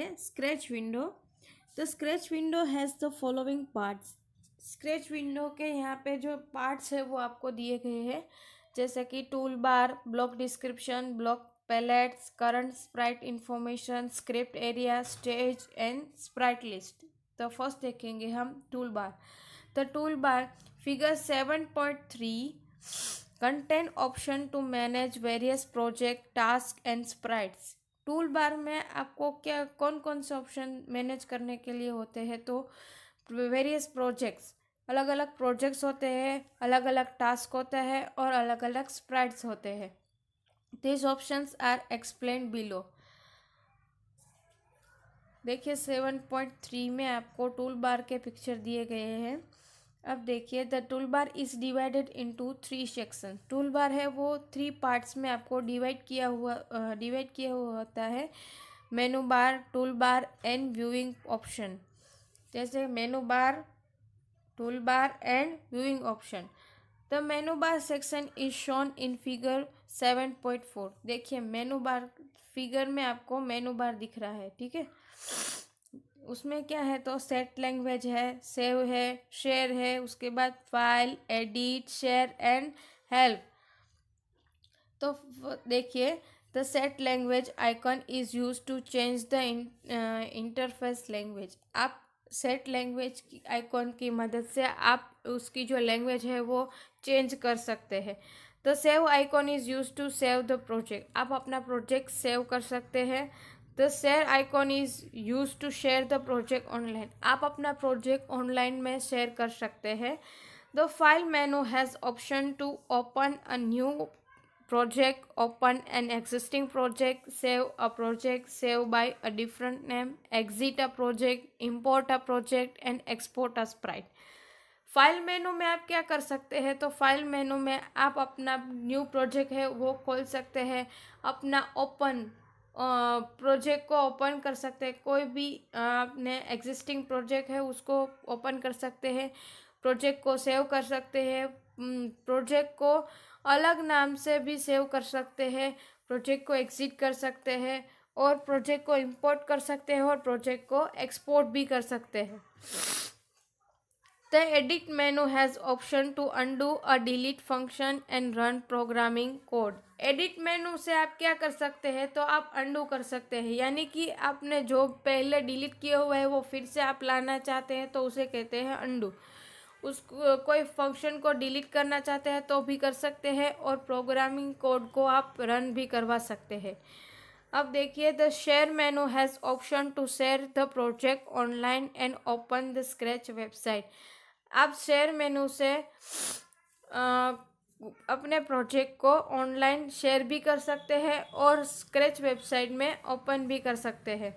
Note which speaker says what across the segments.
Speaker 1: है scratch window तो scratch window has the following parts scratch window के यहाँ पे जो पार्ट्स है वो आपको दिए गए हैं जैसे कि tool bar block description block palettes current sprite information script area stage and sprite list तो फर्स्ट देखेंगे हम टूल बार तो tool bar figure seven point three content option to manage various project task and sprites tool bar में आपको क्या कौन कौन से ऑप्शन मैनेज करने के लिए होते हैं तो वेरियस प्रोजेक्ट्स अलग अलग प्रोजेक्ट्स होते हैं अलग अलग टास्क होता है और अलग अलग स्प्राइट्स होते हैं this options are explain below देखिए सेवन पॉइंट थ्री में आपको टूल बार के पिक्चर दिए गए हैं अब देखिए the tool bar is divided into three section tool bar है वो थ्री पार्ट्स में आपको डिवाइड किया हुआ डिवाइड किया हुआ होता है menu bar tool bar and viewing option जैसे menu bar tool bar and viewing option the menu bar section is shown in figure seven point four देखिए मेनू बार फिगर में आपको मेनू बार दिख रहा है ठीक है उसमें क्या है तो सेट लैंग्वेज है सेव है शेयर है उसके बाद file edit share and help तो देखिए the set language icon is use to change the interface language आप सेट लैंग्वेज की आइकॉन की मदद से आप उसकी जो लैंग्वेज है वो चेंज कर सकते हैं the save icon is use to save the project आप अपना प्रोजेक्ट सेव कर सकते हैं the share icon is use to share the project online आप अपना प्रोजेक्ट ऑनलाइन में शेयर कर सकते हैं the file menu has option to open a new project open an existing project save a project save by a different name exit a project import a project and export a Sprite file menu में आप क्या कर सकते हैं तो file menu में आप अपना न्यू प्रोजेक्ट है वो खोल सकते हैं अपना ओपन प्रोजेक्ट को ओपन कर सकते हैं कोई भी आपने एग्जिस्टिंग प्रोजेक्ट है उसको ओपन कर सकते हैं प्रोजेक्ट को सेव कर सकते हैं प्रोजेक्ट को अलग नाम से भी सेव कर सकते हैं प्रोजेक्ट को एग्जिट कर सकते हैं और प्रोजेक्ट को इंपोर्ट कर सकते हैं और प्रोजेक्ट को एक्सपोर्ट भी कर सकते हैं The edit menu has option to undo a delete function and run programming code. Edit menu से आप क्या कर सकते हैं तो आप अंडू कर सकते हैं यानी कि आपने जो पहले डिलीट किया हुआ है वो फिर से आप लाना चाहते हैं तो उसे कहते हैं अंडू उस कोई फंक्शन को डिलीट करना चाहते हैं तो भी कर सकते हैं और प्रोग्रामिंग कोड को आप रन भी करवा सकते हैं अब देखिए the share menu has option to share the project online and open the scratch website आप शेयर मेनू से आ, अपने प्रोजेक्ट को ऑनलाइन शेयर भी कर सकते हैं और स्क्रैच वेबसाइट में ओपन भी कर सकते हैं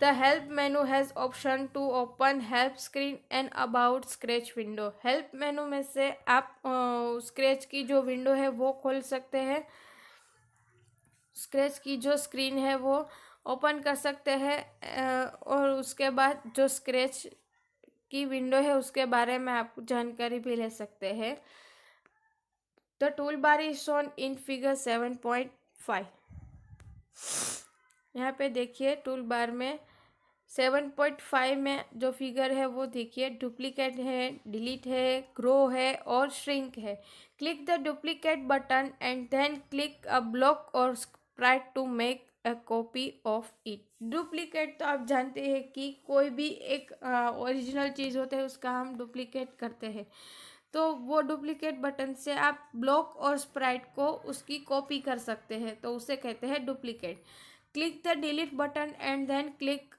Speaker 1: the help menu has option to open help screen and about scratch window help menu में से आप स्क्रैच की जो विंडो है वो खोल सकते हैं स्क्रैच की जो स्क्रीन है वो ओपन कर सकते हैं और उसके बाद जो स्क्रैच की विंडो है उसके बारे में आप जानकारी भी ले सकते हैं the tool bar is shown in figure seven point five यहाँ पे देखिए टूल बार में सेवन पॉइंट फाइव में जो फिगर है वो देखिए डुप्लीकेट है डिलीट है ग्रो है और श्रिंक है click the duplicate button and then click a block or sprite to make a copy of it duplicate तो आप जानते हैं कि कोई भी एक ओरिजिनल चीज़ होता है उसका हम डुप्लीकेट करते हैं तो वो डुप्लीकेट बटन से आप ब्लॉक और स्प्राइट को उसकी कॉपी कर सकते हैं तो उसे कहते हैं duplicate click the delete button and then click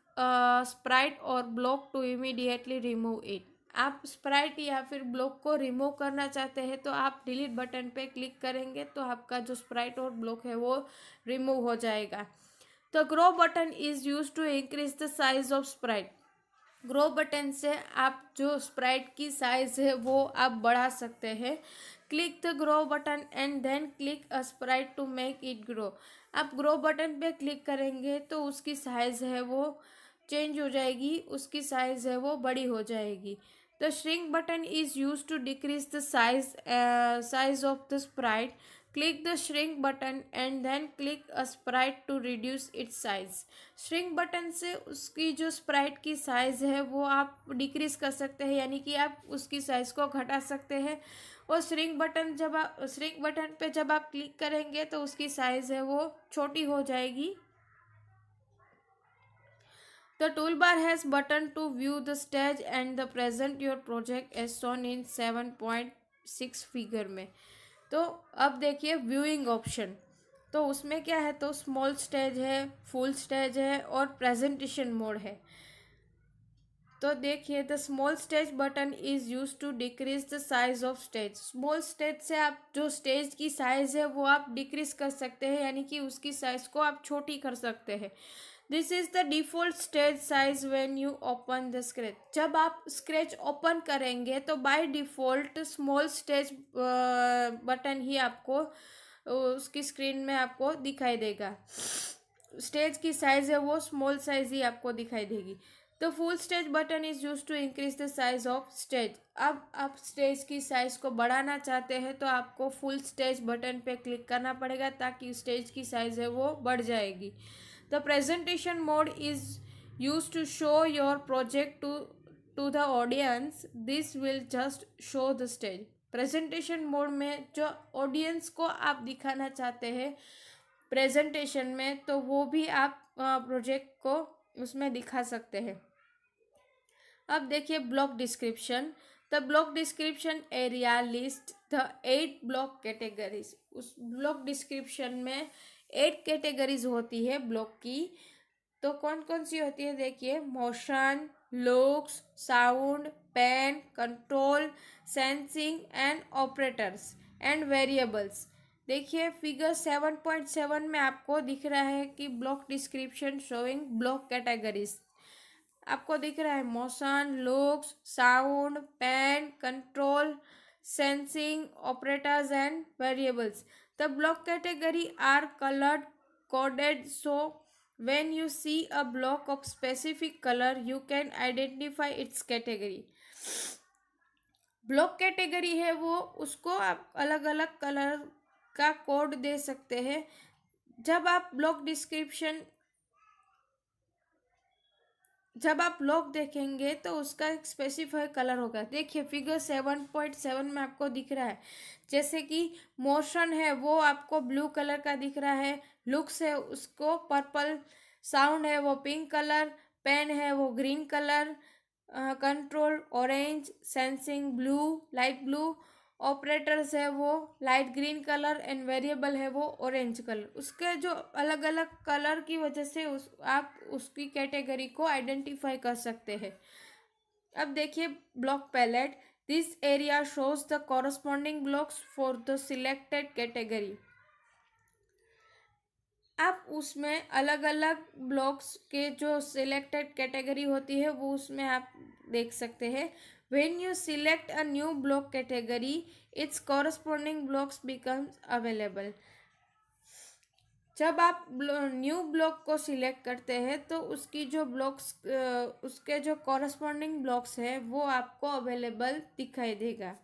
Speaker 1: sprite or block to immediately remove it आप स्प्राइट या फिर ब्लॉक को रिमूव करना चाहते हैं तो आप डिलीट बटन पे क्लिक करेंगे तो आपका जो स्प्राइट और ब्लॉक है वो रिमूव हो जाएगा तो grow button is use to increase the size of sprite grow button से आप जो स्प्राइट की साइज़ है वो आप बढ़ा सकते हैं click the grow button and then click a sprite to make it grow आप ग्रो बटन पे क्लिक करेंगे तो उसकी साइज़ है वो चेंज हो जाएगी उसकी साइज़ है वो बड़ी हो जाएगी The shrink button is used to decrease the size, uh, size of the sprite. Click the shrink button and then click a sprite to reduce its size. Shrink button से उसकी जो sprite की size है वो आप decrease कर सकते हैं यानी कि आप उसकी size को घटा सकते हैं और shrink button जब आप shrink button पे जब आप click करेंगे तो उसकी size है वो छोटी हो जाएगी the tool bar has button to view the stage and the present your project as shown in seven point six figure में तो अब देखिए व्यूइंग ऑप्शन तो उसमें क्या है तो स्मॉल स्टेज है फुल स्टेज है और प्रेजेंटेशन मोड है तो देखिए the small stage button is use to decrease the size of stage small stage से आप जो स्टेज की साइज़ है वो आप डिक्रीज कर सकते हैं यानी कि उसकी साइज़ को आप छोटी कर सकते हैं this is the default stage size when you open the scratch जब आप स्क्रेच ओपन करेंगे तो by default small stage button ही आपको uh, उसकी स्क्रीन में आपको दिखाई देगा स्टेज की साइज़ है वो स्मॉल साइज़ ही आपको दिखाई देगी the full stage button is use to increase the size of stage अब आप स्टेज की साइज़ को बढ़ाना चाहते हैं तो आपको फुल स्टेज बटन पे क्लिक करना पड़ेगा ताकि स्टेज की साइज़ है वो बढ़ जाएगी the presentation mode is use to show your project to to the audience this will just show the stage presentation mode में जो ऑडियंस को आप दिखाना चाहते हैं प्रेजेंटेशन में तो वो भी आप प्रोजेक्ट को उसमें दिखा सकते हैं अब देखिए block description the block description area list the eight block categories उस ब्लॉक डिस्क्रिप्शन में एट कैटेगरीज होती है ब्लॉक की तो कौन कौन सी होती है देखिए motion looks sound pen control sensing and operators and variables देखिए फिगर सेवन पॉइंट सेवन में आपको दिख रहा है कि block description showing block categories आपको दिख रहा है motion looks sound pen control sensing operators and variables the block category are coloured coded so when you see a block of specific colour you can identify its category block category है वो उसको आप अलग अलग colour का code दे सकते हैं जब आप ब्लॉक डिस्क्रिप्शन जब आप लॉक देखेंगे तो उसका एक स्पेसिफाई कलर होगा देखिए फिगर सेवन पॉइंट सेवन में आपको दिख रहा है जैसे कि मोशन है वो आपको ब्लू कलर का दिख रहा है लुक्स है उसको पर्पल साउंड है वो पिंक कलर पेन है वो green colour control orange sensing blue light blue operators है वो light green colour and variable है वो ऑरेंज कलर उसके जो अलग अलग कलर की वजह से उस आप उसकी कैटेगरी को आइडेंटिफाई कर सकते हैं अब देखिए block palette this area shows the corresponding blocks for the selected category आप उसमें अलग अलग ब्लॉक्स के जो सिलेक्टेड कैटेगरी होती है वो उसमें आप देख सकते हैं When you select a new block category, its corresponding blocks becomes available. जब आप न्यू ब्लॉक को सिलेक्ट करते हैं तो उसकी जो ब्लॉक्स उसके जो कॉरस्पॉन्डिंग ब्लॉक्स है वो आपको अवेलेबल दिखाई देगा